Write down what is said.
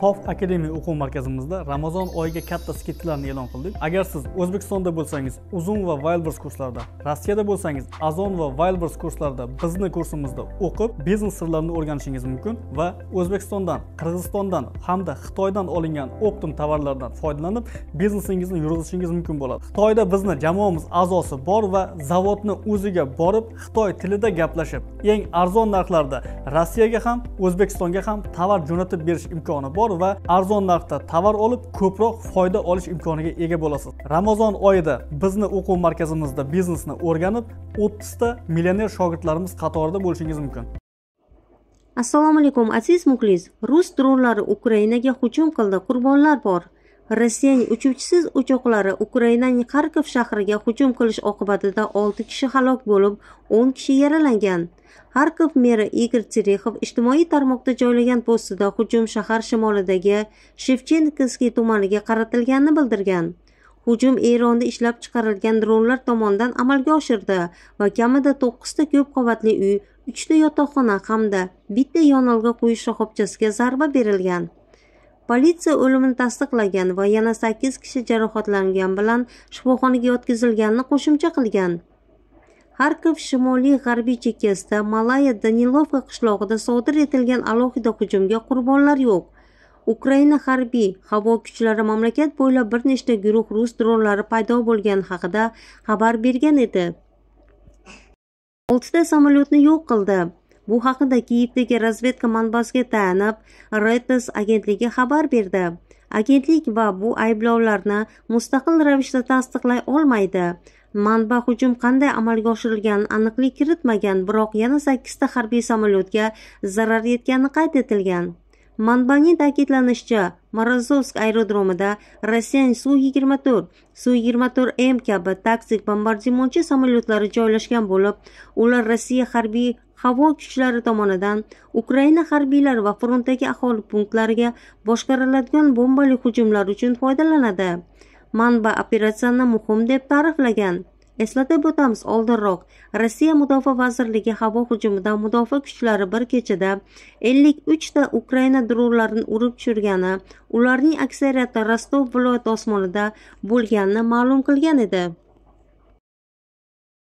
soft akademiya o'quv markazimizda ramazon oyiga katta skidkalarni e'lon qildik agar siz o'zbekistonda bo'lsangiz uzum va wildbirds kurslarida rossiyada bo'lsangiz azon va wildbirds kurslarida bizni kursimizda o'qib biznes sirlarini o'rganishingiz mumkin va o'zbekistondan qirg'izistondan hamda xitoydan olingan optim tovarlardan foydalanib biznesingizni yuritishingiz mumkin bo'ladi xitoyda bizni jamoamiz a'zosi bor va zavodni o'ziga borib xitoy tilida gaplashib eng arzon narxlarda rossiyaga ham o'zbekistonga ham tovar jo'natib berish imkoni bor bor va arzon narxda tovar olib ko'proq foyda olish imkoniga ega bo'lasiz ramazon oyida bizni o'quv markazimizda biznesni o'rganib o'ttizta millioner shogirdlarimiz qatorida bo'lishingiz mumkin assalomu alaykum aziz muxlis rus dronlari ukrainaga hujum qildi qurbonlar bor rossiyaning uchuvchisiz uchoqlari ukrainaning xarkov shahriga hujum qilish oqibatida olti kishi halok bo'lib o'n kishi yaralangan xarkov meri igor terexov ijtimoiy tarmoqda joylagan postida hujum shahar shimolidagi shevchenkinskiy tumaniga qaratilganini bildirgan hujum eronda ishlab chiqarilgan dronlar tomonidan amalga oshirdi va kamida to'qqizta ko'p qavatli uy uchta yotoqxona hamda bitta yonilg'i quyish shoxobchasiga zarba berilgan politsiya o'limini tasdiqlagan va yana sakkiz kishi jarohatlangan bilan shifoxonaga yotqizilganini qo'shimcha qilgan harkov shimoliy g'arbiy chekkasida Malaya Danilovka qishlog'ida sodir etilgan alohida hujumga qurbonlar yo'q. Ukraina harbiy havo kuchlari mamlakat bo'ylab bir nechta guruh rus dronlari paydo bo'lgani haqida xabar bergan edi. 6 ta samolyotni yo'q qildi. bu haqida kiyevdagi razvedka manbasiga tayanib reuters agentligi xabar berdi agentlik va bu ayblovlarni mustaqil ravishda tasdiqlay olmaydi manba hujum qanday amalga oshirilgan aniqlik kiritmagan biroq yana sakkizta harbiy samolyotga zarar yetgani qayd etilgan manbaning ta'kidlanishicha morozovsk aerodromida rossiyaning su yigirma to'rt su yigirma to'rt m kabi taktik bombardimonchi samolyotlari joylashgan bo'lib ular rossiya harbiy havo kuchlari tomonidan ukraina harbiylari va frontdagi aholi punktlariga boshqariladigan bombali hujumlar uchun foydalanadi manba operatsiyani muhim deb ta'riflagan eslatib o'tamiz oldinroq rossiya mudofaa vazirligi havo hujumidan mudofaa kuchlari bir kechada ellik uchta ukraina dronlarini urib tushirgani ularning aksariyati rostov viloyati osmonida bo'lganini ma'lum qilgan edi